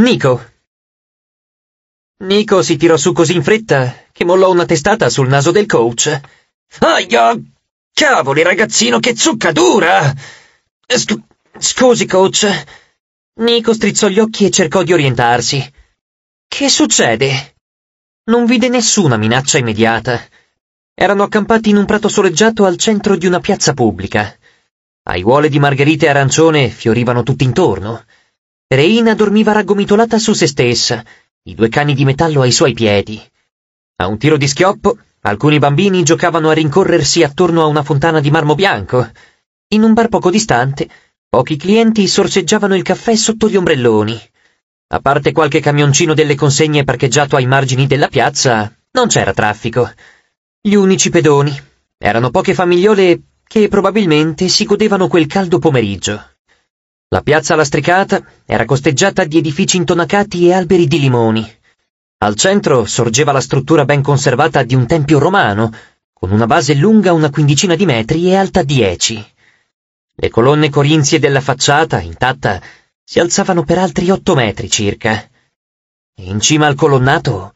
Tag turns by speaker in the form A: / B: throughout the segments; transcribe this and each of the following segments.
A: Nico. Nico si tirò su così in fretta che mollò una testata sul naso del coach. Aia! Cavoli, ragazzino, che zucca dura! Sc scusi, coach. Nico strizzò gli occhi e cercò di orientarsi. Che succede? Non vide nessuna minaccia immediata. Erano accampati in un prato soleggiato al centro di una piazza pubblica. Aiuole di margherite arancione fiorivano tutt'intorno. Reina dormiva raggomitolata su se stessa, i due cani di metallo ai suoi piedi. A un tiro di schioppo, alcuni bambini giocavano a rincorrersi attorno a una fontana di marmo bianco. In un bar poco distante, pochi clienti sorseggiavano il caffè sotto gli ombrelloni. A parte qualche camioncino delle consegne parcheggiato ai margini della piazza, non c'era traffico. Gli unici pedoni erano poche famigliole che probabilmente si godevano quel caldo pomeriggio. La piazza lastricata era costeggiata di edifici intonacati e alberi di limoni. Al centro sorgeva la struttura ben conservata di un tempio romano, con una base lunga una quindicina di metri e alta dieci. Le colonne corinzie della facciata, intatta, si alzavano per altri otto metri circa. E in cima al colonnato...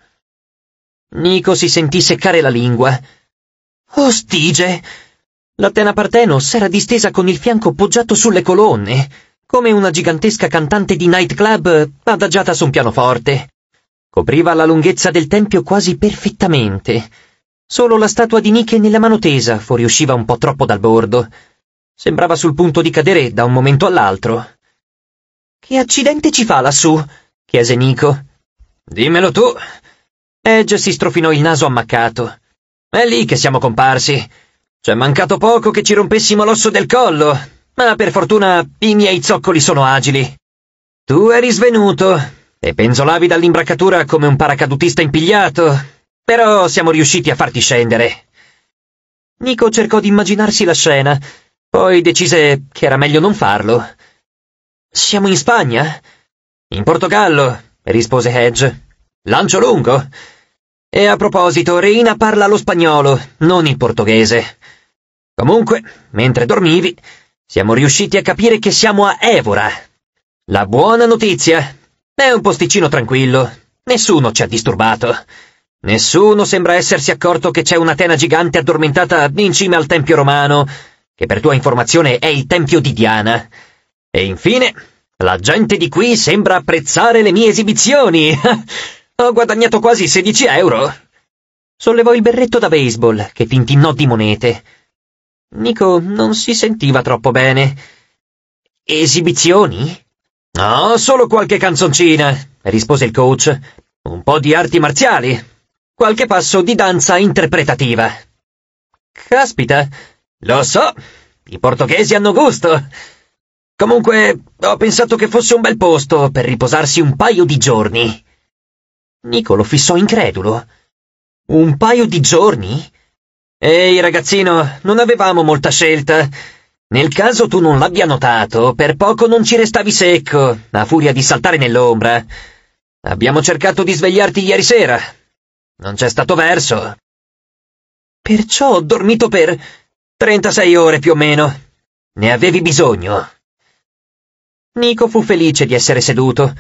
A: Nico si sentì seccare la lingua. Ostige! La tena Partenos era distesa con il fianco poggiato sulle colonne come una gigantesca cantante di nightclub adagiata su un pianoforte. Copriva la lunghezza del tempio quasi perfettamente. Solo la statua di Nike nella mano tesa fuoriusciva un po' troppo dal bordo. Sembrava sul punto di cadere da un momento all'altro. Che accidente ci fa lassù? chiese Nico. Dimmelo tu. Edge si strofinò il naso ammaccato. È lì che siamo comparsi. C'è mancato poco che ci rompessimo l'osso del collo, ma per fortuna i miei zoccoli sono agili. Tu eri svenuto e penzolavi dall'imbraccatura come un paracadutista impigliato, però siamo riusciti a farti scendere. Nico cercò di immaginarsi la scena, poi decise che era meglio non farlo. Siamo in Spagna? In Portogallo, rispose Hedge. Lancio lungo. E a proposito, Reina parla lo spagnolo, non il portoghese. Comunque, mentre dormivi, siamo riusciti a capire che siamo a Evora. La buona notizia. È un posticino tranquillo. Nessuno ci ha disturbato. Nessuno sembra essersi accorto che c'è una tena gigante addormentata in cima al Tempio Romano, che per tua informazione è il Tempio di Diana. E infine, la gente di qui sembra apprezzare le mie esibizioni. Ho guadagnato quasi 16 euro. Sollevò il berretto da baseball, che tintinnò di monete. Nico non si sentiva troppo bene. Esibizioni? No, solo qualche canzoncina, rispose il coach. Un po' di arti marziali. Qualche passo di danza interpretativa. Caspita, lo so, i portoghesi hanno gusto. Comunque, ho pensato che fosse un bel posto per riposarsi un paio di giorni. Nico lo fissò incredulo. Un paio di giorni? Ehi ragazzino, non avevamo molta scelta. Nel caso tu non l'abbia notato, per poco non ci restavi secco, a furia di saltare nell'ombra. Abbiamo cercato di svegliarti ieri sera. Non c'è stato verso. Perciò ho dormito per 36 ore più o meno. Ne avevi bisogno. Nico fu felice di essere seduto,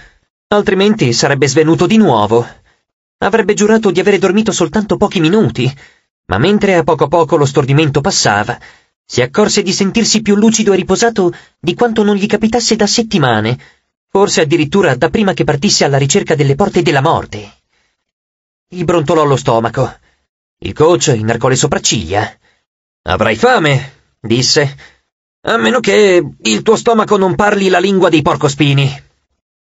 A: altrimenti sarebbe svenuto di nuovo. Avrebbe giurato di avere dormito soltanto pochi minuti ma mentre a poco a poco lo stordimento passava, si accorse di sentirsi più lucido e riposato di quanto non gli capitasse da settimane, forse addirittura da prima che partisse alla ricerca delle porte della morte. Gli brontolò lo stomaco. Il coach inarcò le sopracciglia. Avrai fame, disse, a meno che il tuo stomaco non parli la lingua dei porcospini.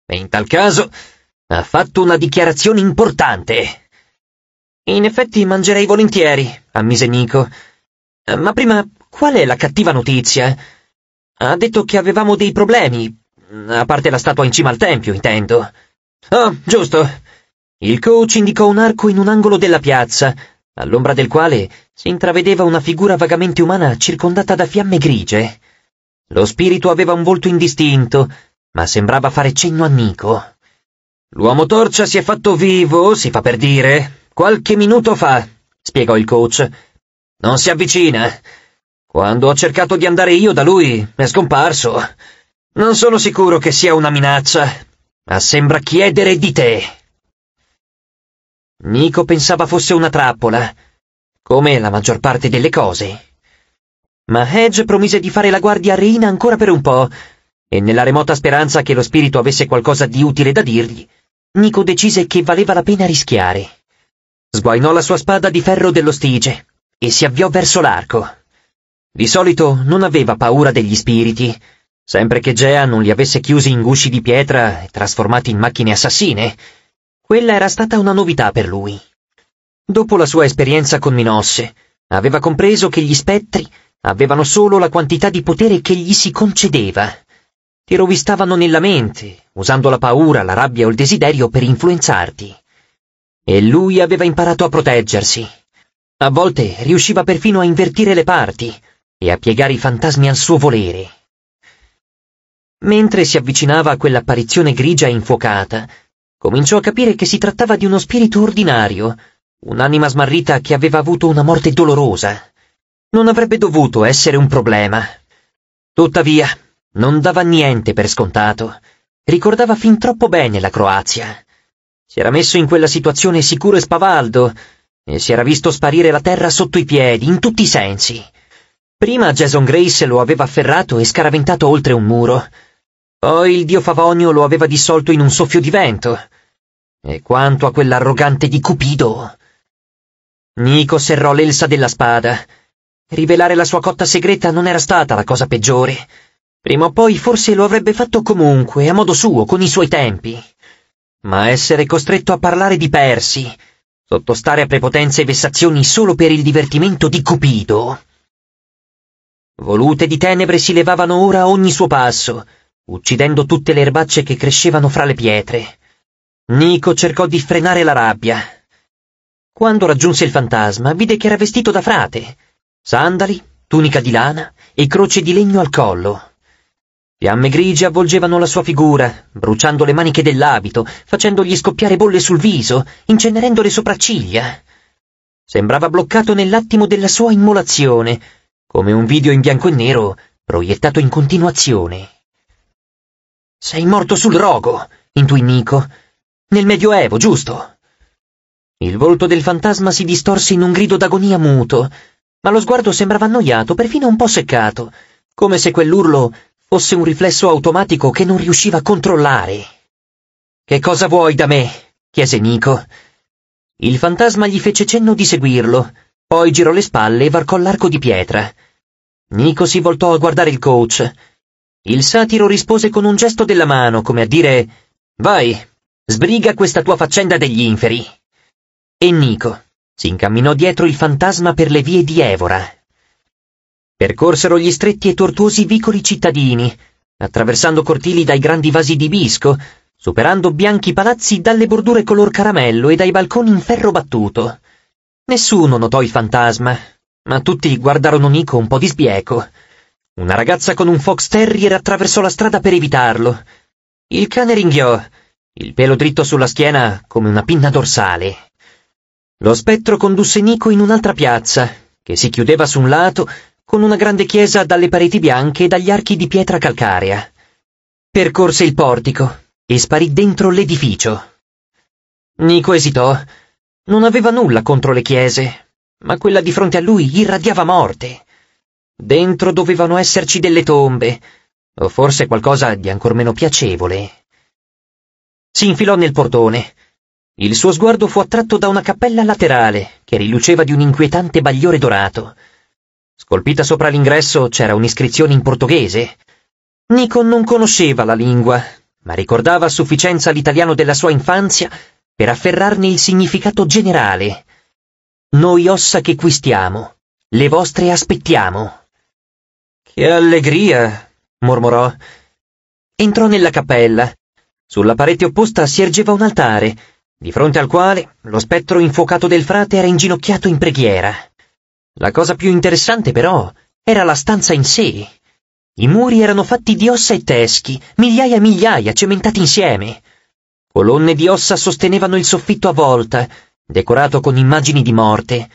A: E in tal caso ha fatto una dichiarazione importante. In effetti mangerei volentieri, ammise Nico. Ma prima, qual è la cattiva notizia? Ha detto che avevamo dei problemi, a parte la statua in cima al tempio, intendo. Oh, giusto. Il coach indicò un arco in un angolo della piazza, all'ombra del quale si intravedeva una figura vagamente umana circondata da fiamme grigie. Lo spirito aveva un volto indistinto, ma sembrava fare cenno a Nico. L'uomo torcia si è fatto vivo, si fa per dire, Qualche minuto fa, spiegò il coach. Non si avvicina. Quando ho cercato di andare io da lui, è scomparso. Non sono sicuro che sia una minaccia, ma sembra chiedere di te. Nico pensava fosse una trappola, come la maggior parte delle cose. Ma Hedge promise di fare la guardia a Reina ancora per un po', e nella remota speranza che lo spirito avesse qualcosa di utile da dirgli, Nico decise che valeva la pena rischiare. Sguainò la sua spada di ferro dello stige e si avviò verso l'arco. Di solito non aveva paura degli spiriti, sempre che Gea non li avesse chiusi in gusci di pietra e trasformati in macchine assassine. Quella era stata una novità per lui. Dopo la sua esperienza con Minosse, aveva compreso che gli spettri avevano solo la quantità di potere che gli si concedeva. Ti rovistavano nella mente, usando la paura, la rabbia o il desiderio per influenzarti. E lui aveva imparato a proteggersi. A volte riusciva perfino a invertire le parti e a piegare i fantasmi al suo volere. Mentre si avvicinava a quell'apparizione grigia e infuocata, cominciò a capire che si trattava di uno spirito ordinario, un'anima smarrita che aveva avuto una morte dolorosa. Non avrebbe dovuto essere un problema. Tuttavia, non dava niente per scontato. Ricordava fin troppo bene la Croazia. Si era messo in quella situazione sicuro e spavaldo, e si era visto sparire la terra sotto i piedi, in tutti i sensi. Prima Jason Grace lo aveva afferrato e scaraventato oltre un muro. Poi il dio Favonio lo aveva dissolto in un soffio di vento. E quanto a quell'arrogante di Cupido... Nico serrò l'elsa della spada. Rivelare la sua cotta segreta non era stata la cosa peggiore. Prima o poi forse lo avrebbe fatto comunque, a modo suo, con i suoi tempi ma essere costretto a parlare di persi, sottostare a prepotenze e vessazioni solo per il divertimento di Cupido. Volute di tenebre si levavano ora a ogni suo passo, uccidendo tutte le erbacce che crescevano fra le pietre. Nico cercò di frenare la rabbia. Quando raggiunse il fantasma, vide che era vestito da frate, sandali, tunica di lana e croce di legno al collo. Fiamme grigie avvolgevano la sua figura, bruciando le maniche dell'abito, facendogli scoppiare bolle sul viso, incenerendo le sopracciglia. Sembrava bloccato nell'attimo della sua immolazione, come un video in bianco e nero proiettato in continuazione. Sei morto sul rogo, intuì Nico. Nel Medioevo, giusto? Il volto del fantasma si distorse in un grido d'agonia muto, ma lo sguardo sembrava annoiato, perfino un po' seccato, come se quell'urlo o un riflesso automatico che non riusciva a controllare. Che cosa vuoi da me? chiese Nico. Il fantasma gli fece cenno di seguirlo, poi girò le spalle e varcò l'arco di pietra. Nico si voltò a guardare il coach. Il satiro rispose con un gesto della mano, come a dire Vai, sbriga questa tua faccenda degli inferi. E Nico si incamminò dietro il fantasma per le vie di Evora. Percorsero gli stretti e tortuosi vicoli cittadini, attraversando cortili dai grandi vasi di bisco, superando bianchi palazzi dalle bordure color caramello e dai balconi in ferro battuto. Nessuno notò il fantasma, ma tutti guardarono Nico un po' di sbieco. Una ragazza con un fox terrier attraversò la strada per evitarlo. Il cane ringhiò, il pelo dritto sulla schiena come una pinna dorsale. Lo spettro condusse Nico in un'altra piazza, che si chiudeva su un lato con una grande chiesa dalle pareti bianche e dagli archi di pietra calcarea. Percorse il portico e sparì dentro l'edificio. Nico esitò. Non aveva nulla contro le chiese, ma quella di fronte a lui irradiava morte. Dentro dovevano esserci delle tombe, o forse qualcosa di ancor meno piacevole. Si infilò nel portone. Il suo sguardo fu attratto da una cappella laterale che riluceva di un inquietante bagliore dorato. Scolpita sopra l'ingresso c'era un'iscrizione in portoghese. Nico non conosceva la lingua, ma ricordava a sufficienza l'italiano della sua infanzia per afferrarne il significato generale. Noi ossa che qui stiamo, le vostre aspettiamo. Che allegria, mormorò. Entrò nella cappella. Sulla parete opposta si ergeva un altare, di fronte al quale lo spettro infuocato del frate era inginocchiato in preghiera. La cosa più interessante però era la stanza in sé. I muri erano fatti di ossa e teschi, migliaia e migliaia, cementati insieme. Colonne di ossa sostenevano il soffitto a volta, decorato con immagini di morte.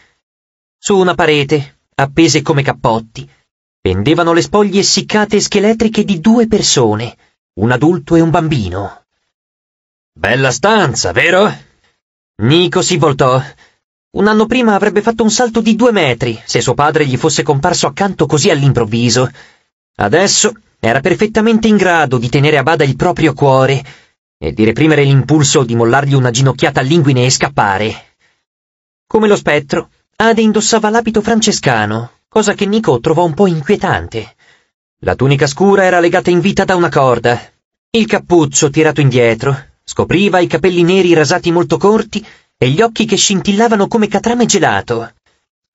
A: Su una parete, appese come cappotti, pendevano le spoglie essiccate e scheletriche di due persone, un adulto e un bambino. Bella stanza, vero? Nico si voltò, un anno prima avrebbe fatto un salto di due metri se suo padre gli fosse comparso accanto così all'improvviso. Adesso era perfettamente in grado di tenere a bada il proprio cuore e di reprimere l'impulso di mollargli una ginocchiata all'inguine e scappare. Come lo spettro, Ade indossava l'abito francescano, cosa che Nico trovò un po' inquietante. La tunica scura era legata in vita da una corda. Il cappuccio tirato indietro scopriva i capelli neri rasati molto corti e gli occhi che scintillavano come catrame gelato.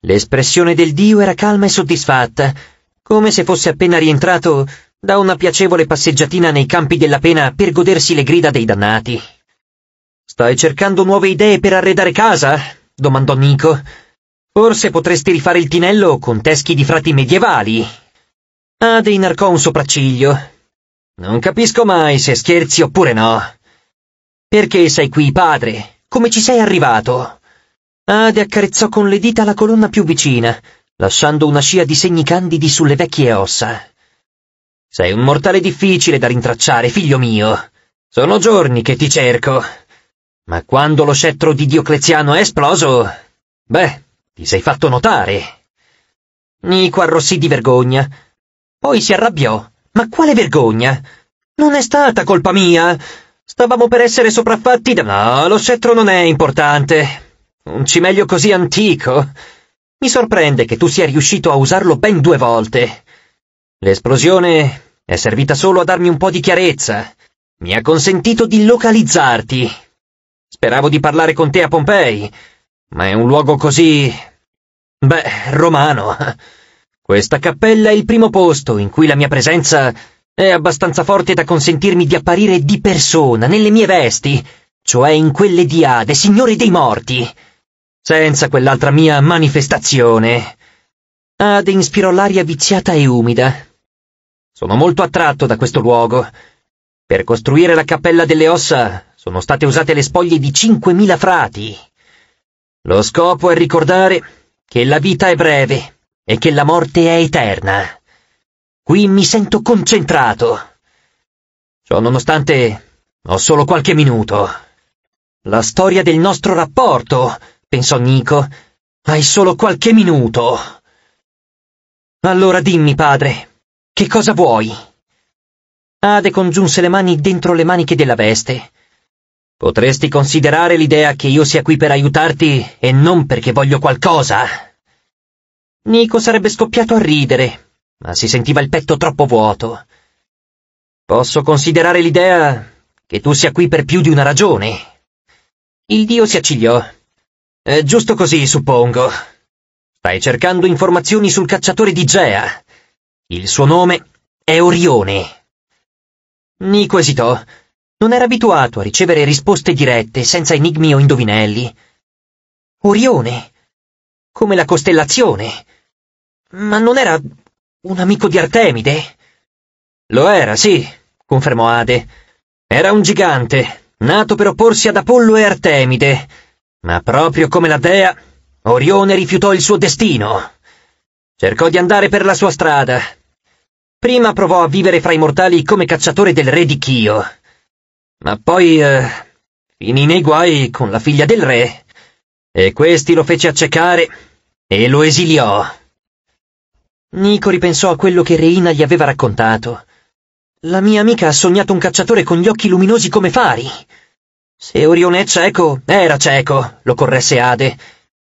A: L'espressione del dio era calma e soddisfatta, come se fosse appena rientrato da una piacevole passeggiatina nei campi della pena per godersi le grida dei dannati. Stai cercando nuove idee per arredare casa? domandò Nico. Forse potresti rifare il tinello con teschi di frati medievali. Ade inarcò un sopracciglio. Non capisco mai se scherzi oppure no. Perché sei qui, padre? Come ci sei arrivato? Ade accarezzò con le dita la colonna più vicina, lasciando una scia di segni candidi sulle vecchie ossa. Sei un mortale difficile da rintracciare, figlio mio. Sono giorni che ti cerco. Ma quando lo scettro di Diocleziano è esploso... Beh, ti sei fatto notare. Nico arrossì di vergogna. Poi si arrabbiò. Ma quale vergogna? Non è stata colpa mia! Stavamo per essere sopraffatti da... No, lo scettro non è importante. Un cimelio così antico. Mi sorprende che tu sia riuscito a usarlo ben due volte. L'esplosione è servita solo a darmi un po' di chiarezza. Mi ha consentito di localizzarti. Speravo di parlare con te a Pompei, ma è un luogo così... beh, romano. Questa cappella è il primo posto in cui la mia presenza è abbastanza forte da consentirmi di apparire di persona, nelle mie vesti, cioè in quelle di Ade, signore dei morti, senza quell'altra mia manifestazione. Ade inspirò l'aria viziata e umida. Sono molto attratto da questo luogo. Per costruire la cappella delle ossa sono state usate le spoglie di 5.000 frati. Lo scopo è ricordare che la vita è breve e che la morte è eterna. Qui mi sento concentrato. Ciò nonostante, ho solo qualche minuto. La storia del nostro rapporto, pensò Nico, hai solo qualche minuto. Allora dimmi, padre, che cosa vuoi? Ade congiunse le mani dentro le maniche della veste. Potresti considerare l'idea che io sia qui per aiutarti e non perché voglio qualcosa? Nico sarebbe scoppiato a ridere, ma si sentiva il petto troppo vuoto. Posso considerare l'idea che tu sia qui per più di una ragione. Il dio si accigliò. È giusto così, suppongo. Stai cercando informazioni sul cacciatore di Gea. Il suo nome è Orione. Nico esitò. Non era abituato a ricevere risposte dirette, senza enigmi o indovinelli. Orione. Come la costellazione. Ma non era un amico di Artemide? Lo era, sì, confermò Ade. Era un gigante, nato per opporsi ad Apollo e Artemide. Ma proprio come la dea, Orione rifiutò il suo destino. Cercò di andare per la sua strada. Prima provò a vivere fra i mortali come cacciatore del re di Chio. Ma poi eh, finì nei guai con la figlia del re. E questi lo fece accecare e lo esiliò. Nico ripensò a quello che Reina gli aveva raccontato. La mia amica ha sognato un cacciatore con gli occhi luminosi come fari. Se Orione è cieco, era cieco, lo corresse Ade.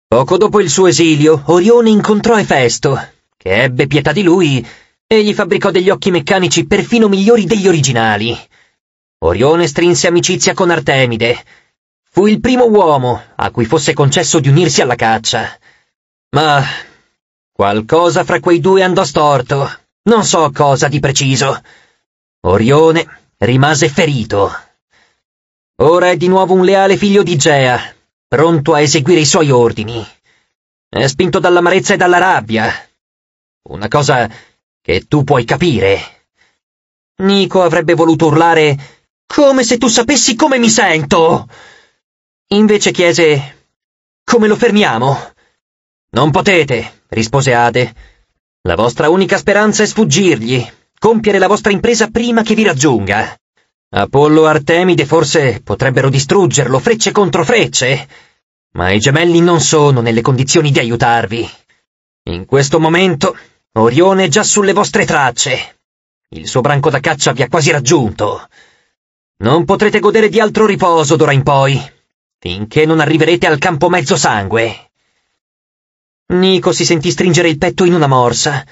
A: Poco dopo il suo esilio, Orione incontrò Efesto, che ebbe pietà di lui e gli fabbricò degli occhi meccanici perfino migliori degli originali. Orione strinse amicizia con Artemide. Fu il primo uomo a cui fosse concesso di unirsi alla caccia. Ma Qualcosa fra quei due andò storto, non so cosa di preciso. Orione rimase ferito. Ora è di nuovo un leale figlio di Gea, pronto a eseguire i suoi ordini. È spinto dall'amarezza e dalla rabbia. Una cosa che tu puoi capire. Nico avrebbe voluto urlare «Come se tu sapessi come mi sento!» Invece chiese «Come lo fermiamo?» Non potete, rispose Ade. La vostra unica speranza è sfuggirgli, compiere la vostra impresa prima che vi raggiunga. Apollo e Artemide forse potrebbero distruggerlo frecce contro frecce, ma i gemelli non sono nelle condizioni di aiutarvi. In questo momento Orione è già sulle vostre tracce. Il suo branco da caccia vi ha quasi raggiunto. Non potrete godere di altro riposo d'ora in poi, finché non arriverete al campo mezzo sangue. Nico si sentì stringere il petto in una morsa.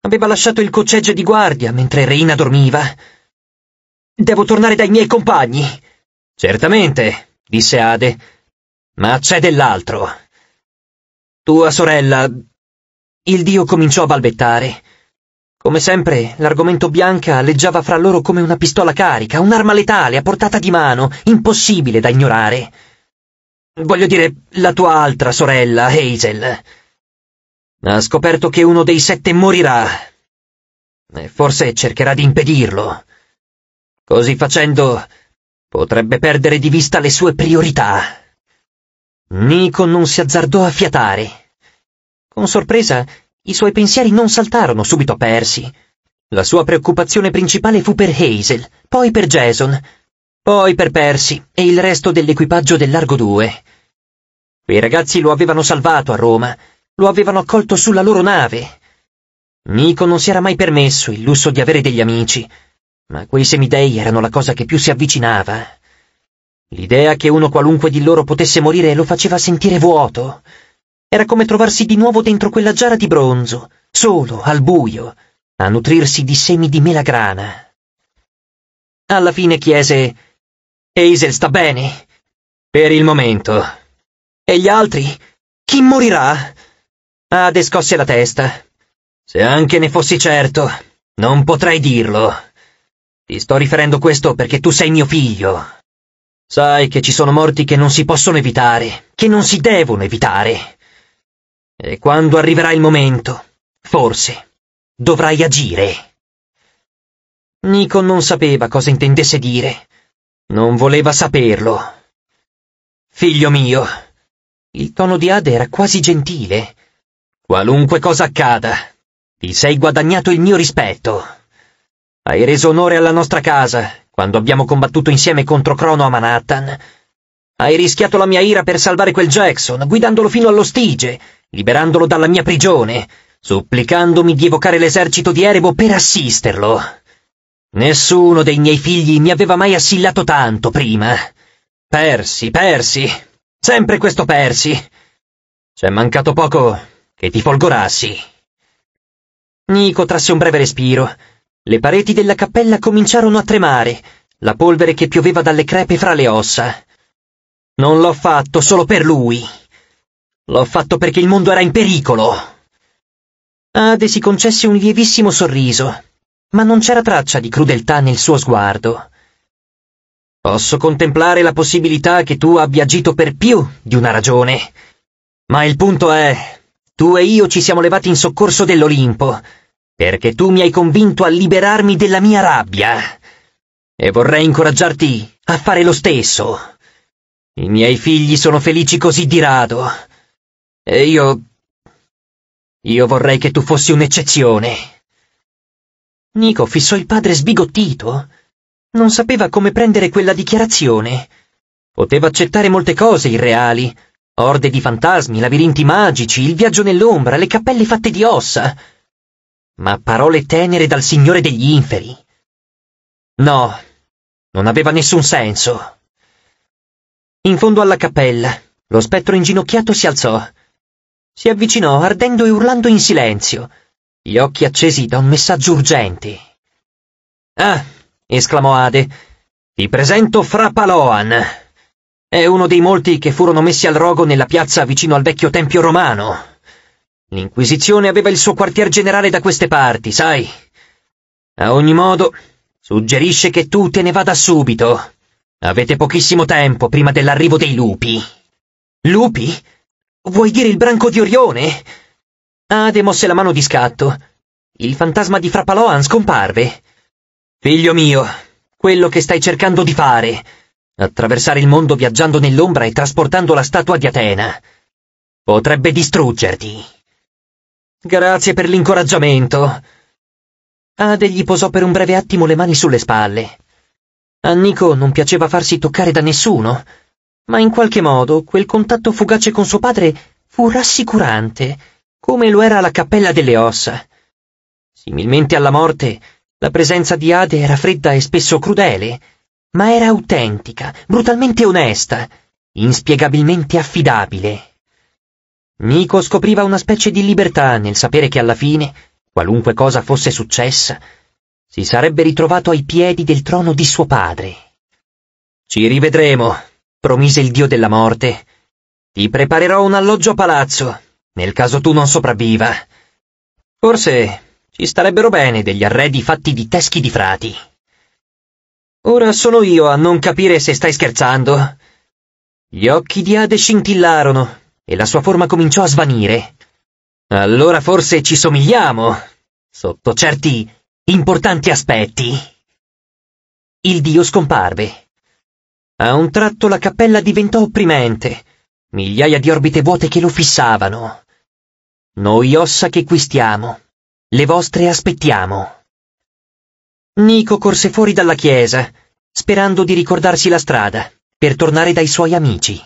A: Aveva lasciato il cocceggio di guardia mentre Reina dormiva. Devo tornare dai miei compagni. Certamente, disse Ade, ma c'è dell'altro. Tua sorella. Il dio cominciò a balbettare. Come sempre, l'argomento bianca alleggiava fra loro come una pistola carica, un'arma letale a portata di mano, impossibile da ignorare. Voglio dire, la tua altra sorella, Hazel. Ha scoperto che uno dei sette morirà. E forse cercherà di impedirlo. Così facendo, potrebbe perdere di vista le sue priorità. Nico non si azzardò a fiatare. Con sorpresa, i suoi pensieri non saltarono subito a persi. La sua preoccupazione principale fu per Hazel, poi per Jason, poi per Percy e il resto dell'equipaggio del Largo 2. Quei ragazzi lo avevano salvato a Roma lo avevano accolto sulla loro nave. Miko non si era mai permesso il lusso di avere degli amici, ma quei semidei erano la cosa che più si avvicinava. L'idea che uno qualunque di loro potesse morire lo faceva sentire vuoto. Era come trovarsi di nuovo dentro quella giara di bronzo, solo, al buio, a nutrirsi di semi di melagrana. Alla fine chiese «Eisel sta bene? Per il momento. E gli altri? Chi morirà? Ade scosse la testa. Se anche ne fossi certo, non potrei dirlo. Ti sto riferendo questo perché tu sei mio figlio. Sai che ci sono morti che non si possono evitare, che non si devono evitare. E quando arriverà il momento, forse, dovrai agire. Nico non sapeva cosa intendesse dire. Non voleva saperlo. Figlio mio. Il tono di Ade era quasi gentile Qualunque cosa accada, ti sei guadagnato il mio rispetto. Hai reso onore alla nostra casa, quando abbiamo combattuto insieme contro Crono a Manhattan. Hai rischiato la mia ira per salvare quel Jackson, guidandolo fino allo Stige, liberandolo dalla mia prigione, supplicandomi di evocare l'esercito di Erebo per assisterlo. Nessuno dei miei figli mi aveva mai assillato tanto prima. Persi, persi, sempre questo persi. C'è mancato poco che ti folgorassi. Nico trasse un breve respiro. Le pareti della cappella cominciarono a tremare, la polvere che pioveva dalle crepe fra le ossa. Non l'ho fatto solo per lui. L'ho fatto perché il mondo era in pericolo. Ade si concesse un lievissimo sorriso, ma non c'era traccia di crudeltà nel suo sguardo. Posso contemplare la possibilità che tu abbia agito per più di una ragione, ma il punto è tu e io ci siamo levati in soccorso dell'Olimpo, perché tu mi hai convinto a liberarmi della mia rabbia. E vorrei incoraggiarti a fare lo stesso. I miei figli sono felici così di rado. E io... Io vorrei che tu fossi un'eccezione. Nico fissò il padre sbigottito. Non sapeva come prendere quella dichiarazione. Poteva accettare molte cose irreali, Orde di fantasmi, labirinti magici, il viaggio nell'ombra, le cappelle fatte di ossa. Ma parole tenere dal Signore degli Inferi. No, non aveva nessun senso. In fondo alla cappella, lo spettro inginocchiato si alzò. Si avvicinò, ardendo e urlando in silenzio, gli occhi accesi da un messaggio urgente. Ah, esclamò Ade, ti presento Fra Paloan. È uno dei molti che furono messi al rogo nella piazza vicino al vecchio tempio romano. L'Inquisizione aveva il suo quartier generale da queste parti, sai? A ogni modo, suggerisce che tu te ne vada subito. Avete pochissimo tempo prima dell'arrivo dei lupi. Lupi? Vuoi dire il branco di Orione? Ade mosse la mano di scatto. Il fantasma di Frappaloan scomparve. Figlio mio, quello che stai cercando di fare Attraversare il mondo viaggiando nell'ombra e trasportando la statua di Atena. Potrebbe distruggerti. Grazie per l'incoraggiamento. Ade gli posò per un breve attimo le mani sulle spalle. A Nico non piaceva farsi toccare da nessuno, ma in qualche modo quel contatto fugace con suo padre fu rassicurante, come lo era la cappella delle ossa. Similmente alla morte, la presenza di Ade era fredda e spesso crudele, ma era autentica, brutalmente onesta, inspiegabilmente affidabile. Nico scopriva una specie di libertà nel sapere che alla fine, qualunque cosa fosse successa, si sarebbe ritrovato ai piedi del trono di suo padre. Ci rivedremo, promise il dio della morte. Ti preparerò un alloggio a palazzo, nel caso tu non sopravviva. Forse ci starebbero bene degli arredi fatti di teschi di frati. Ora sono io a non capire se stai scherzando. Gli occhi di Ade scintillarono e la sua forma cominciò a svanire. Allora forse ci somigliamo, sotto certi importanti aspetti. Il dio scomparve. A un tratto la cappella diventò opprimente, migliaia di orbite vuote che lo fissavano. Noi ossa che qui stiamo, le vostre aspettiamo. Nico corse fuori dalla chiesa, sperando di ricordarsi la strada, per tornare dai suoi amici.